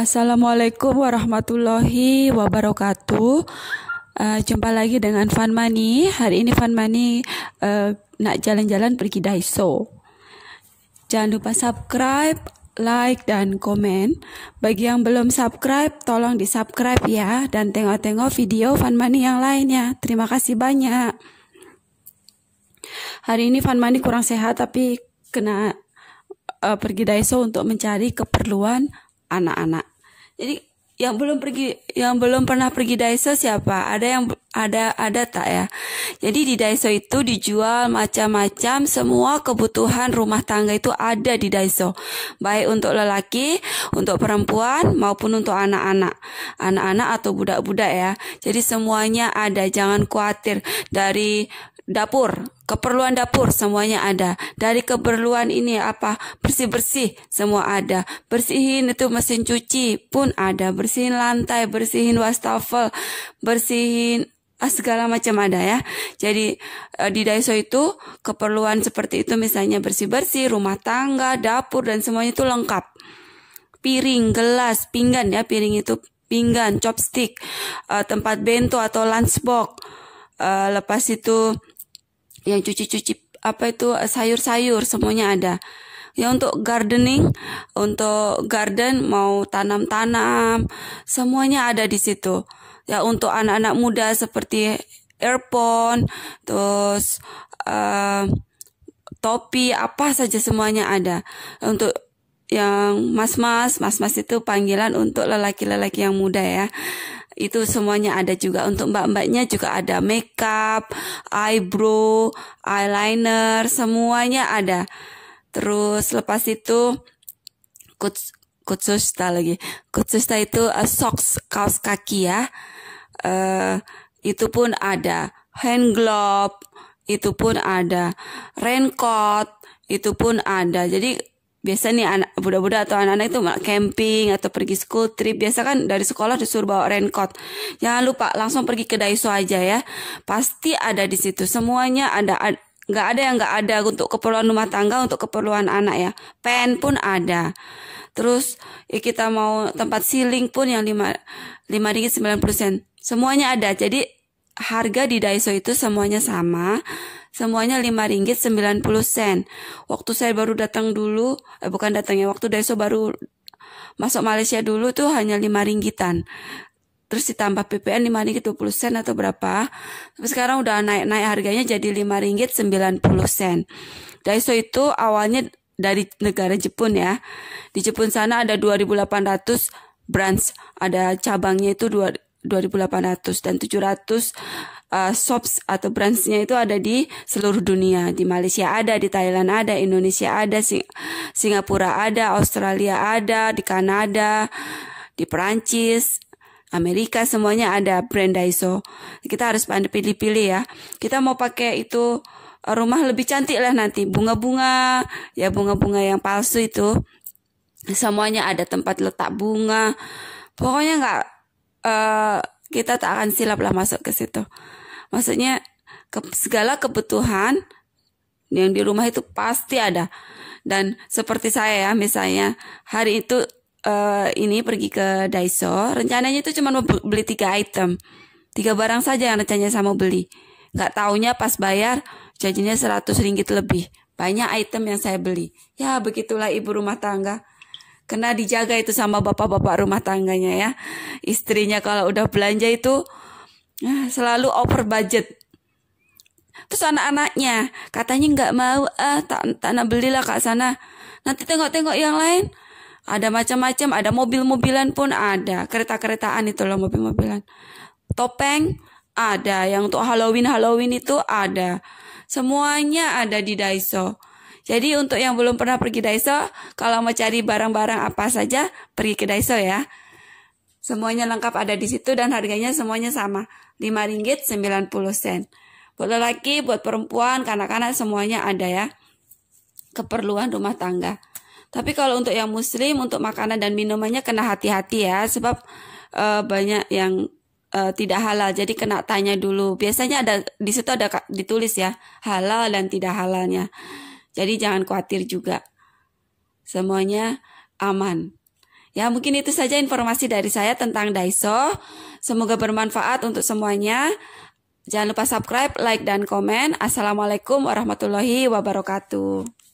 Assalamualaikum warahmatullahi wabarakatuh. Uh, jumpa lagi dengan Fan Mani. Hari ini Fan Mani uh, nak jalan-jalan pergi Daiso. Jangan lupa subscribe, like, dan komen. Bagi yang belum subscribe, tolong di subscribe ya. Dan tengok-tengok video Fan Mani yang lainnya. Terima kasih banyak. Hari ini Fan Mani kurang sehat tapi kena uh, pergi Daiso untuk mencari keperluan anak-anak. Jadi yang belum pergi yang belum pernah pergi Daiso siapa? Ada yang ada ada tak ya? Jadi di Daiso itu dijual macam-macam semua kebutuhan rumah tangga itu ada di Daiso. Baik untuk lelaki, untuk perempuan maupun untuk anak-anak. Anak-anak atau budak-budak ya. Jadi semuanya ada, jangan khawatir. Dari dapur, keperluan dapur semuanya ada. Dari keperluan ini apa? Bersih-bersih semua ada. Bersihin itu mesin cuci pun ada, bersihin lantai, bersihin wastafel, bersihin ah, segala macam ada ya. Jadi eh, di Daiso itu keperluan seperti itu misalnya bersih-bersih, rumah tangga, dapur dan semuanya itu lengkap. Piring, gelas, pinggan ya, piring itu pinggan, chopstick, eh, tempat bento atau lunchbox. Eh, lepas itu yang cuci-cuci apa itu sayur-sayur semuanya ada ya untuk gardening untuk garden mau tanam-tanam semuanya ada di situ ya untuk anak-anak muda seperti earphone terus uh, topi apa saja semuanya ada untuk yang mas-mas mas-mas itu panggilan untuk lelaki-lelaki yang muda ya itu semuanya ada juga untuk mbak-mbaknya juga ada makeup, eyebrow, eyeliner, semuanya ada. Terus lepas itu kutsus kutsusta lagi. Kutsusta itu uh, socks kaos kaki ya. Uh, itu pun ada hand glove, itu pun ada raincoat, itu pun ada. Jadi biasa nih anak budak-budak atau anak-anak itu camping atau pergi school trip biasa kan dari sekolah disuruh bawa raincoat jangan lupa langsung pergi ke Daiso aja ya pasti ada di situ semuanya ada nggak ada yang nggak ada untuk keperluan rumah tangga untuk keperluan anak ya pen pun ada terus ya kita mau tempat siling pun yang lima lima ringgit sembilan persen semuanya ada jadi harga di Daiso itu semuanya sama Semuanya ringgit puluh sen. Waktu saya baru datang dulu, eh bukan datangnya, waktu Daiso baru masuk Malaysia dulu tuh hanya lima ringgitan. Terus ditambah PPN lima ringgit puluh sen atau berapa. Tapi sekarang udah naik-naik harganya jadi lima ringgit sembilan puluh sen. Daiso itu awalnya dari negara Jepun ya. Di Jepun sana ada 2.800 branch, ada cabangnya itu 2.800 dan 700 uh, shops atau brandsnya itu ada di seluruh dunia. Di Malaysia ada, di Thailand ada, Indonesia ada, Sing Singapura ada, Australia ada, di Kanada, di Perancis, Amerika semuanya ada brand Daiso. Kita harus pandai pilih-pilih ya. Kita mau pakai itu eh, rumah lebih cantik lah nanti. Bunga-bunga, ya bunga-bunga yang palsu itu. Semuanya ada tempat letak bunga. Pokoknya nggak uh, kita tak akan silap lah masuk ke situ. Maksudnya ke, segala kebutuhan yang di rumah itu pasti ada. Dan seperti saya ya misalnya hari itu uh, ini pergi ke Daiso, rencananya itu cuma mau beli tiga item, tiga barang saja yang rencananya saya mau beli. Gak taunya pas bayar jadinya 100 ringgit lebih. Banyak item yang saya beli. Ya begitulah ibu rumah tangga. Kena dijaga itu sama bapak-bapak rumah tangganya ya. Istrinya kalau udah belanja itu Ah, selalu over budget terus anak-anaknya katanya nggak mau ah tak tak nak belilah kak sana nanti tengok-tengok yang lain ada macam-macam ada mobil-mobilan pun ada kereta-keretaan itu loh mobil-mobilan topeng ada yang untuk Halloween Halloween itu ada semuanya ada di Daiso jadi untuk yang belum pernah pergi Daiso kalau mau cari barang-barang apa saja pergi ke Daiso ya Semuanya lengkap ada di situ dan harganya semuanya sama, ringgit puluh sen Buat lelaki, buat perempuan, kanak-kanak semuanya ada ya. Keperluan rumah tangga. Tapi kalau untuk yang muslim, untuk makanan dan minumannya kena hati-hati ya, sebab uh, banyak yang uh, tidak halal. Jadi kena tanya dulu. Biasanya ada di situ ada ditulis ya, halal dan tidak halalnya. Jadi jangan khawatir juga. Semuanya aman. Ya, mungkin itu saja informasi dari saya tentang Daiso. Semoga bermanfaat untuk semuanya. Jangan lupa subscribe, like, dan komen. Assalamualaikum warahmatullahi wabarakatuh.